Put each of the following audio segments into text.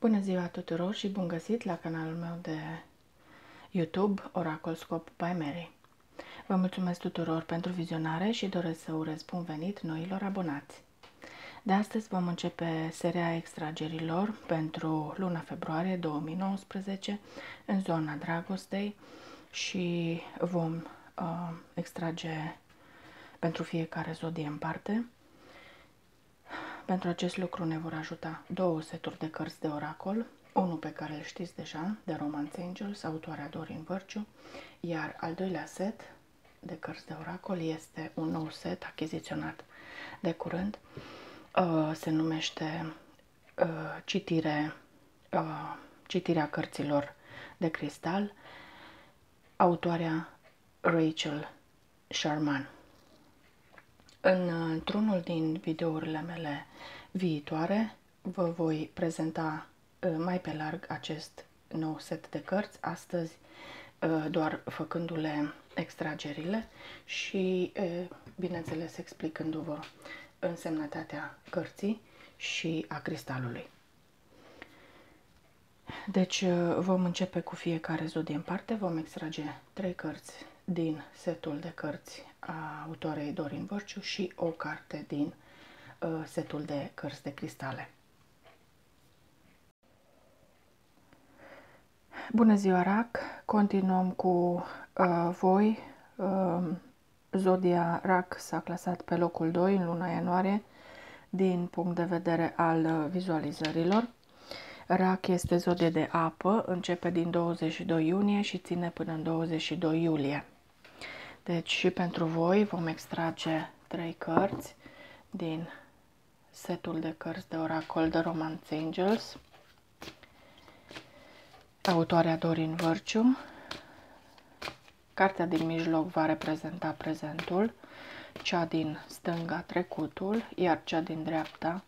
Bună ziua tuturor și bun găsit la canalul meu de YouTube Oracle Scop by Mary. Vă mulțumesc tuturor pentru vizionare și doresc să urez bun venit noilor abonați. De astăzi vom începe seria extragerilor pentru luna februarie 2019 în zona dragostei și vom uh, extrage pentru fiecare zodie în parte pentru acest lucru ne vor ajuta două seturi de cărți de oracol, unul pe care îl știți deja, de Romance Angels, autoarea Dorin Vărciu, iar al doilea set de cărți de oracol este un nou set achiziționat de curând, uh, se numește uh, citire, uh, Citirea cărților de cristal, autoarea Rachel Sharman. Uh, într-unul din videourile mele viitoare vă voi prezenta uh, mai pe larg acest nou set de cărți, astăzi uh, doar făcându-le extragerile și, bineînțeles, explicându-vă însemnătatea cărții și a cristalului. Deci vom începe cu fiecare zodie în parte, vom extrage trei cărți din setul de cărți a autorei Dorin Borciu și o carte din uh, setul de cărți de cristale. Bună ziua, RAC! Continuăm cu uh, voi. Uh, Zodia RAC s-a clasat pe locul 2 în luna ianuarie din punct de vedere al uh, vizualizărilor. RAC este zodie de apă, începe din 22 iunie și ține până în 22 iulie. Deci și pentru voi vom extrage trei cărți din setul de cărți de oracol de Romance Angels, autoarea Dorin Vărciu. Cartea din mijloc va reprezenta prezentul, cea din stânga trecutul, iar cea din dreapta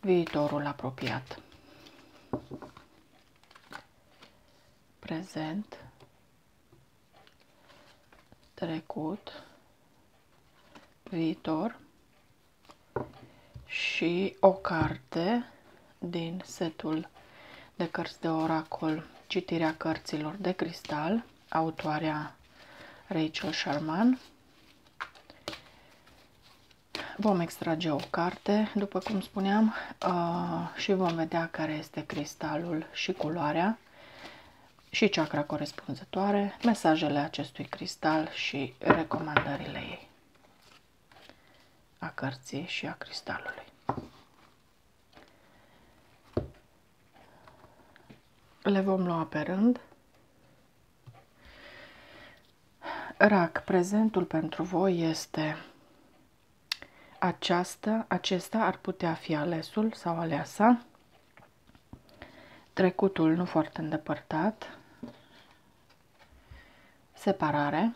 viitorul apropiat. Prezent trecut, viitor și o carte din setul de cărți de oracol Citirea cărților de cristal, autoarea Rachel Sharman. Vom extrage o carte, după cum spuneam, uh, și vom vedea care este cristalul și culoarea și chakra corespunzătoare, mesajele acestui cristal și recomandările ei a cărții și a cristalului. Le vom lua pe rând. Rac, prezentul pentru voi este aceasta, acesta ar putea fi alesul sau aleasa, trecutul nu foarte îndepărtat, separare,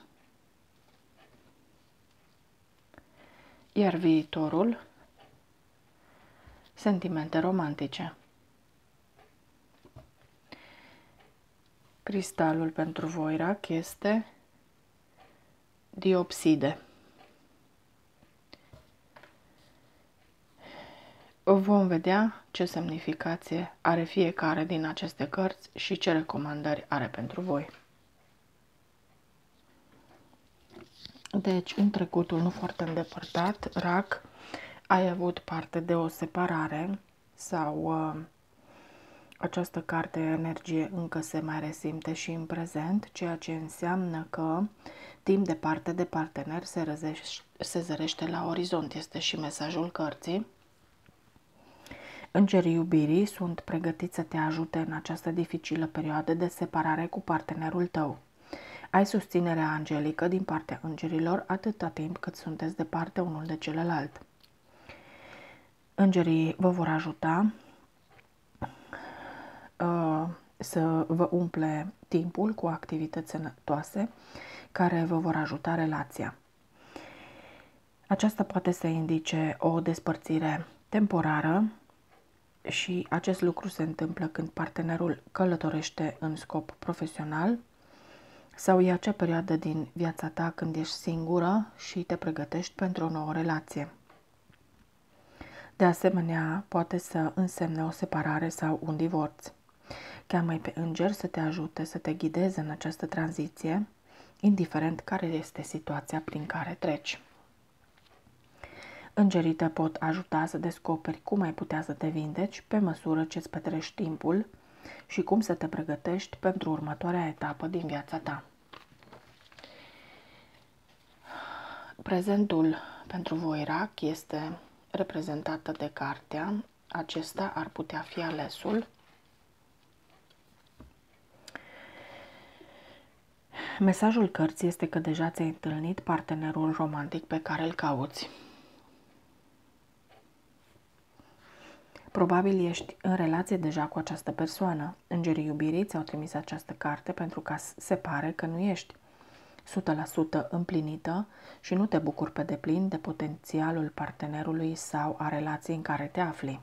iar viitorul, sentimente romantice. Cristalul pentru Voirac este diopside. Vom vedea ce semnificație are fiecare din aceste cărți și ce recomandări are pentru voi. Deci, în trecutul nu foarte îndepărtat, RAC, ai avut parte de o separare sau uh, această carte energie încă se mai resimte și în prezent, ceea ce înseamnă că timp de parte de partener se, răzește, se zărește la orizont, este și mesajul cărții. Îngerii iubirii sunt pregătiți să te ajute în această dificilă perioadă de separare cu partenerul tău. Ai susținerea angelică din partea îngerilor atâta timp cât sunteți departe unul de celălalt. Îngerii vă vor ajuta uh, să vă umple timpul cu activități sănătoase care vă vor ajuta relația. Aceasta poate să indice o despărțire temporară și acest lucru se întâmplă când partenerul călătorește în scop profesional sau e acea perioadă din viața ta când ești singură și te pregătești pentru o nouă relație. De asemenea, poate să însemne o separare sau un divorț. Cheamă-i pe înger să te ajute, să te ghideze în această tranziție, indiferent care este situația prin care treci. Îngerii te pot ajuta să descoperi cum ai putea să te vindeci pe măsură ce îți petrești timpul și cum să te pregătești pentru următoarea etapă din viața ta. Prezentul pentru voirac este reprezentată de cartea. Acesta ar putea fi alesul. Mesajul cărții este că deja ți-ai întâlnit partenerul romantic pe care îl cauți. Probabil ești în relație deja cu această persoană. Îngerii iubirii ți-au trimis această carte pentru ca se pare că nu ești 100% împlinită și nu te bucuri pe deplin de potențialul partenerului sau a relației în care te afli.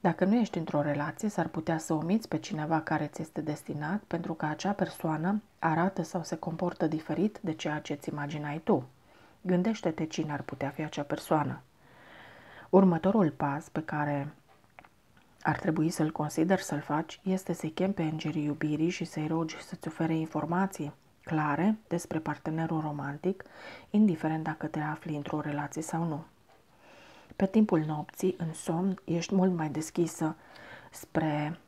Dacă nu ești într-o relație, s-ar putea să omiți pe cineva care ți este destinat pentru că acea persoană arată sau se comportă diferit de ceea ce ți imaginai tu. Gândește-te cine ar putea fi acea persoană. Următorul pas pe care ar trebui să-l consider să-l faci este să-i chem pe îngerii iubirii și să-i rogi să-ți ofere informații clare despre partenerul romantic, indiferent dacă te afli într-o relație sau nu. Pe timpul nopții, în somn, ești mult mai deschisă spre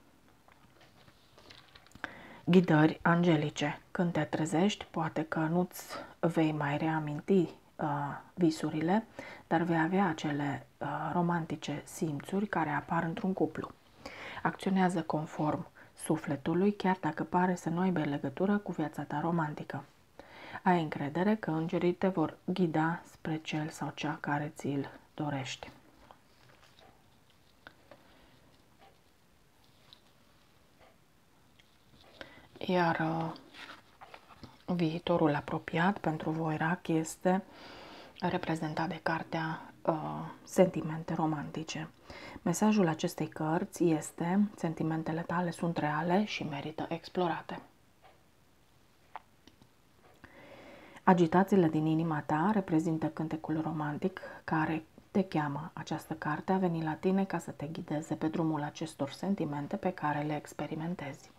ghidări angelice. Când te trezești, poate că nu-ți vei mai reaminti Uh, visurile, dar vei avea acele uh, romantice simțuri care apar într-un cuplu. Acționează conform sufletului, chiar dacă pare să nu aibă legătură cu viața ta romantică. Ai încredere că îngerii te vor ghida spre cel sau cea care ți-l dorești. Iar uh, Viitorul apropiat pentru Voirac este reprezentat de cartea uh, Sentimente romantice. Mesajul acestei cărți este sentimentele tale sunt reale și merită explorate. Agitațiile din inima ta reprezintă cântecul romantic care te cheamă. Această carte a venit la tine ca să te ghideze pe drumul acestor sentimente pe care le experimentezi.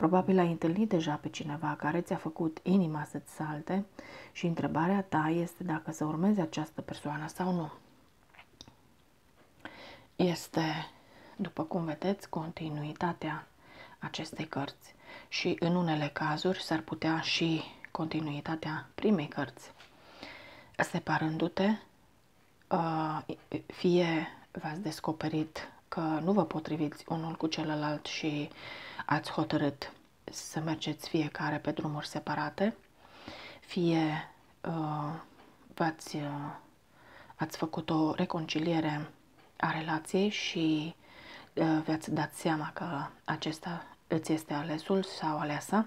Probabil ai întâlnit deja pe cineva care ți-a făcut inima să-ți salte și întrebarea ta este dacă să urmezi această persoană sau nu. Este, după cum vedeți, continuitatea acestei cărți și în unele cazuri s-ar putea și continuitatea primei cărți. Separându-te, uh, fie v-ați descoperit că nu vă potriviți unul cu celălalt și ați hotărât să mergeți fiecare pe drumuri separate, fie uh, v-ați, uh, ați făcut o reconciliere a relației și uh, v-ați dat seama că acesta îți este alesul sau aleasa.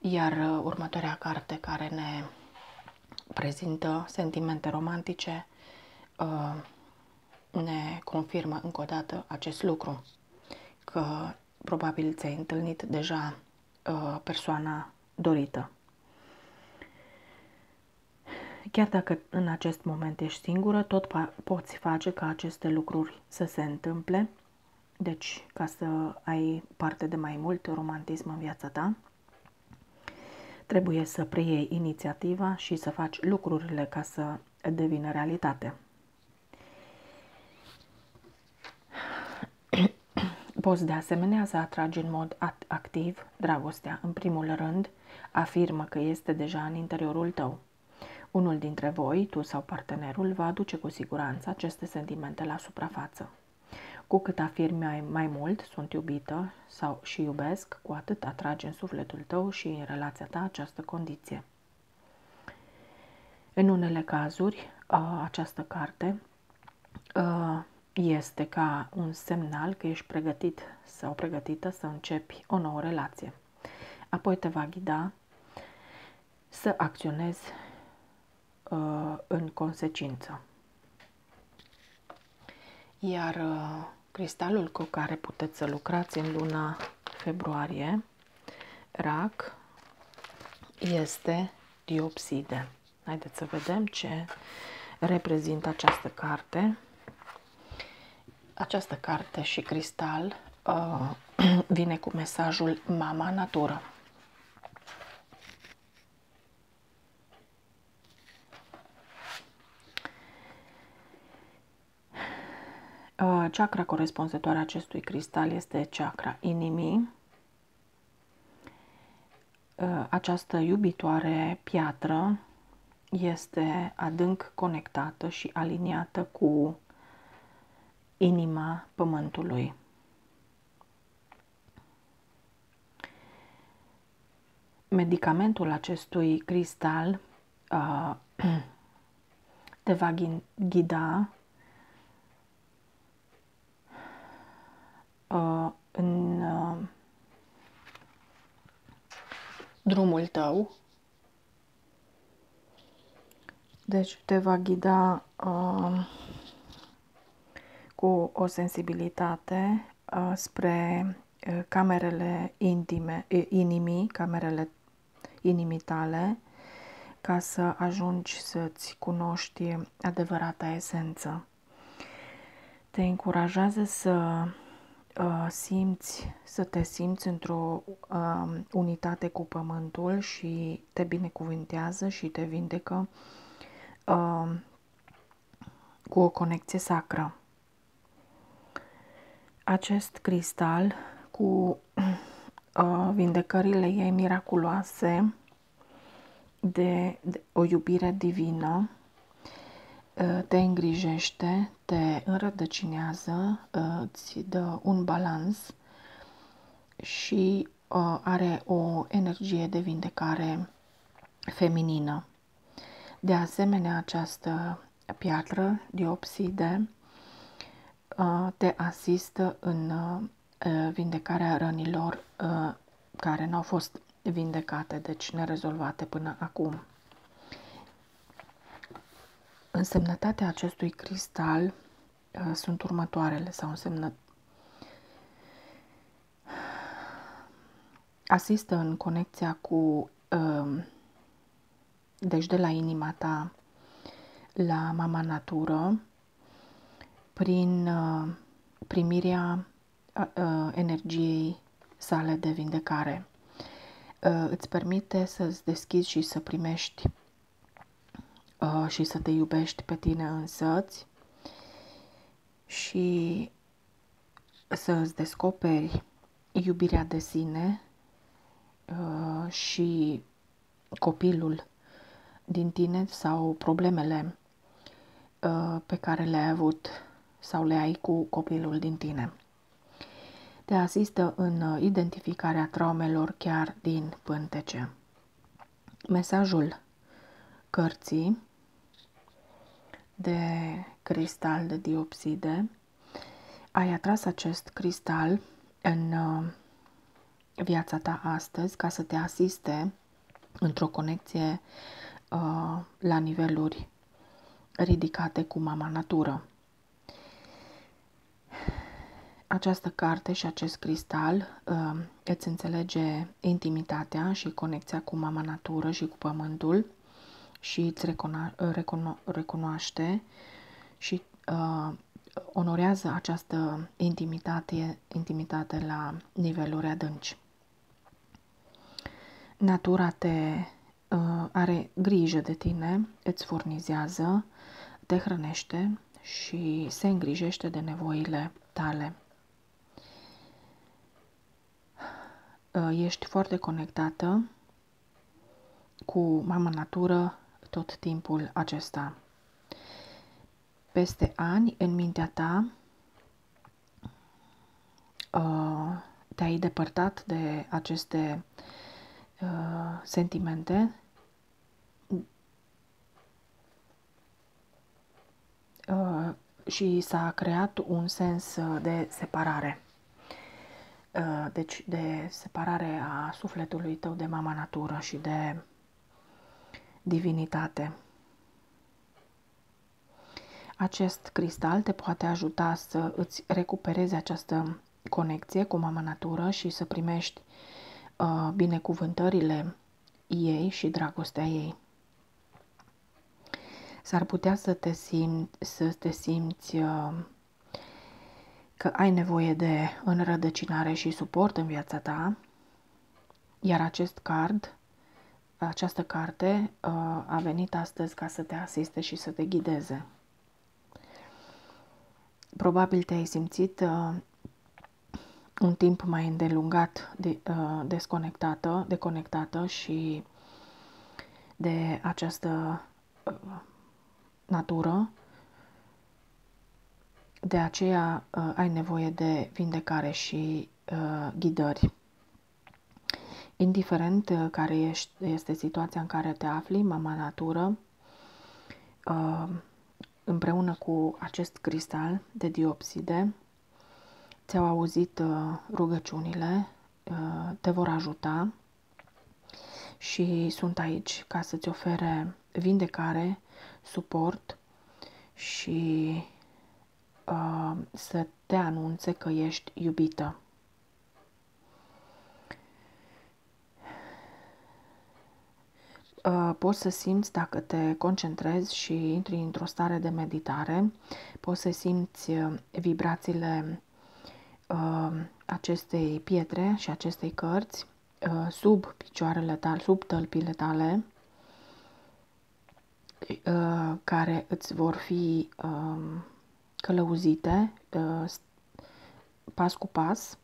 Iar uh, următoarea carte care ne prezintă sentimente romantice uh, ne confirmă încă o dată acest lucru că probabil ți-ai întâlnit deja uh, persoana dorită. Chiar dacă în acest moment ești singură, tot poți face ca aceste lucruri să se întâmple, deci ca să ai parte de mai mult romantism în viața ta. Trebuie să preiei inițiativa și să faci lucrurile ca să devină realitate. Poți de asemenea să atragi în mod activ dragostea. În primul rând, afirmă că este deja în interiorul tău. Unul dintre voi, tu sau partenerul, va aduce cu siguranță aceste sentimente la suprafață. Cu cât afirmi mai, mult, sunt iubită sau și iubesc, cu atât atragi în sufletul tău și în relația ta această condiție. În unele cazuri, această carte este ca un semnal că ești pregătit sau pregătită să începi o nouă relație. Apoi te va ghida să acționezi uh, în consecință. Iar uh, cristalul cu care puteți să lucrați în luna februarie, rac, este diopside. Haideți să vedem ce reprezintă această carte. Această carte și Cristal uh, vine cu mesajul Mama Natură. Uh, chakra corespunzătoare acestui cristal este chakra inimii. Uh, această iubitoare piatră este adânc conectată și aliniată cu inima pământului. Medicamentul acestui cristal uh, te va ghida uh, în uh, drumul tău. Deci te va ghida uh, cu o sensibilitate uh, spre uh, camerele intime, uh, inimii, camerele inimitale, ca să ajungi să-ți cunoști adevărata esență. Te încurajează să uh, simți, să te simți într-o uh, unitate cu pământul și te binecuvântează și te vindecă uh, cu o conexie sacră acest cristal cu uh, vindecările ei miraculoase de, de o iubire divină uh, te îngrijește, te înrădăcinează, uh, îți dă un balans și uh, are o energie de vindecare feminină. De asemenea, această piatră diopside te asistă în vindecarea rănilor care nu au fost vindecate, deci nerezolvate până acum. Însemnătatea acestui cristal sunt următoarele sau însemnă asistă în conexia cu deci de la inima ta la mama natură prin uh, primirea uh, uh, energiei sale de vindecare. Îți permite să-ți deschizi și să primești și să te iubești pe tine însăți și să îți descoperi iubirea de sine și copilul din tine sau problemele pe care le-ai avut sau le ai cu copilul din tine. Te asistă în uh, identificarea traumelor chiar din pântece. Mesajul cărții de cristal de diopside. Ai atras acest cristal în uh, viața ta astăzi ca să te asiste într-o conexie uh, la niveluri ridicate cu mama natură această carte și acest cristal uh, îți înțelege intimitatea și conexia cu mama natură și cu pământul și îți recona- recuno- recunoaște și uh, onorează această intimitate, intimitate la niveluri adânci. Natura te uh, are grijă de tine, îți furnizează, te hrănește și se îngrijește de nevoile tale. Uh, ești foarte conectată cu mama natură tot timpul acesta. Peste ani, în mintea ta, uh, te-ai depărtat de aceste uh, sentimente și s-a creat un sens de separare. Uh, deci de separare a sufletului tău de mama natură și de divinitate. Acest cristal te poate ajuta să îți recuperezi această conexie cu mama natură și să primești uh, binecuvântările ei și dragostea ei. S-ar putea să te, simți, să te simți uh, că ai nevoie de înrădăcinare și suport în viața ta, iar acest card, această carte uh, a venit astăzi ca să te asiste și să te ghideze. Probabil te-ai simțit uh, un timp mai îndelungat de, uh, desconectată, deconectată și de această natură de aceea uh, ai nevoie de vindecare și uh, ghidări. Indiferent uh, care ești, este situația în care te afli, mama natură, uh, împreună cu acest cristal de diopside, ți-au auzit uh, rugăciunile, uh, te vor ajuta și sunt aici ca să-ți ofere vindecare, suport și Uh, să te anunțe că ești iubită. Uh, poți să simți dacă te concentrezi și intri într-o stare de meditare, poți să simți uh, vibrațiile acestei pietre și acestei cărți sub picioarele tale, sub tălpile tale, care îți vor fi călăuzite, uh, pas cu pas,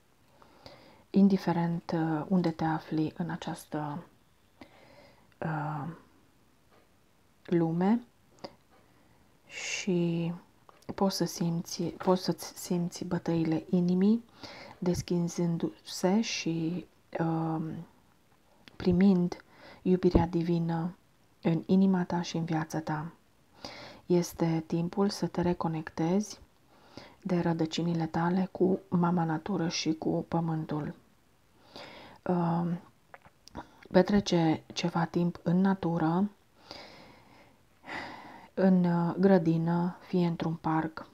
indiferent uh, unde te afli în această uh, lume și poți, să simți, poți să-ți simți bătăile inimii deschizându-se și primind iubirea divină în inima ta și în viața ta. Este timpul să te reconectezi de rădăcinile tale cu mama natură și cu pământul. Uh, petrece ceva timp în natură, în uh, grădină, fie într-un parc,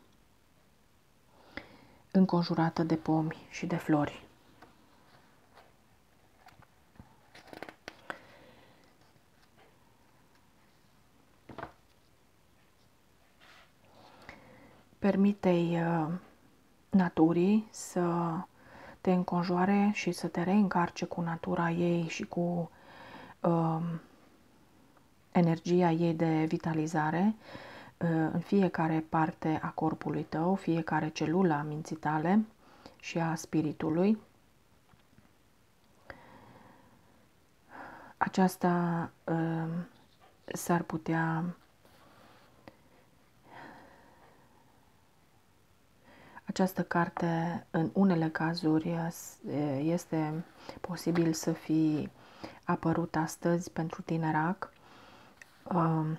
înconjurată de pomi și de flori. permitei uh, naturii să te înconjoare și să te reîncarce cu natura ei și cu uh, energia ei de vitalizare uh, în fiecare parte a corpului tău, fiecare celulă a minții tale și a spiritului. Aceasta uh, s-ar putea Această carte, în unele cazuri, este posibil să fi apărut astăzi pentru tinerac, um,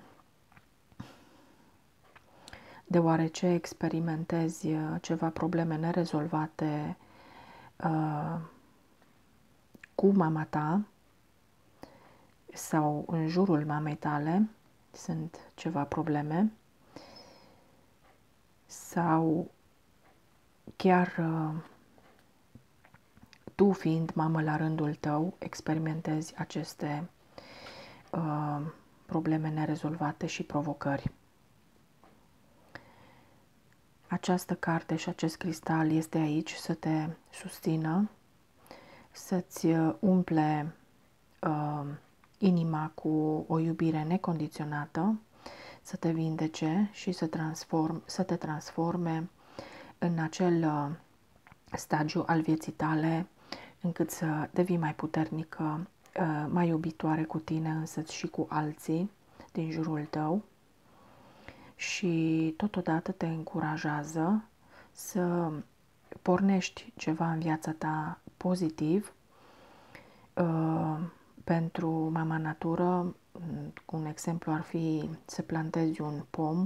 deoarece experimentezi uh, ceva probleme nerezolvate uh, cu mama ta sau în jurul mamei tale, sunt ceva probleme, sau chiar uh, tu fiind mamă la rândul tău, experimentezi aceste uh, probleme nerezolvate și provocări. Această carte și acest cristal este aici să te susțină, să-ți uh, umple uh, inima cu o iubire necondiționată, să te vindece și să, transform, să te transforme în acel uh, stagiu al vieții tale încât să devii mai puternică, uh, mai iubitoare cu tine însă și cu alții din jurul tău și totodată te încurajează să pornești ceva în viața ta pozitiv uh, pentru mama natură. Un exemplu ar fi să plantezi un pom,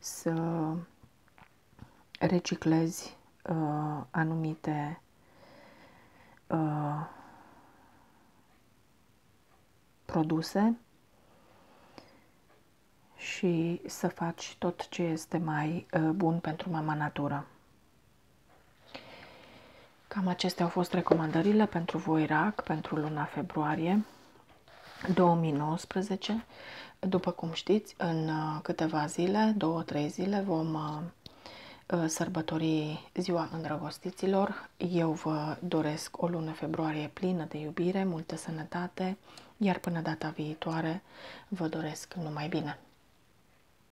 să reciclezi uh, anumite uh, produse și să faci tot ce este mai uh, bun pentru mama natură. Cam acestea au fost recomandările pentru voi RAC pentru luna februarie 2019. După cum știți, în uh, câteva zile, două-trei zile, vom uh, Uh, sărbători Ziua Îndrăgostiților. Eu vă doresc o lună februarie plină de iubire, multă sănătate, iar până data viitoare vă doresc numai bine.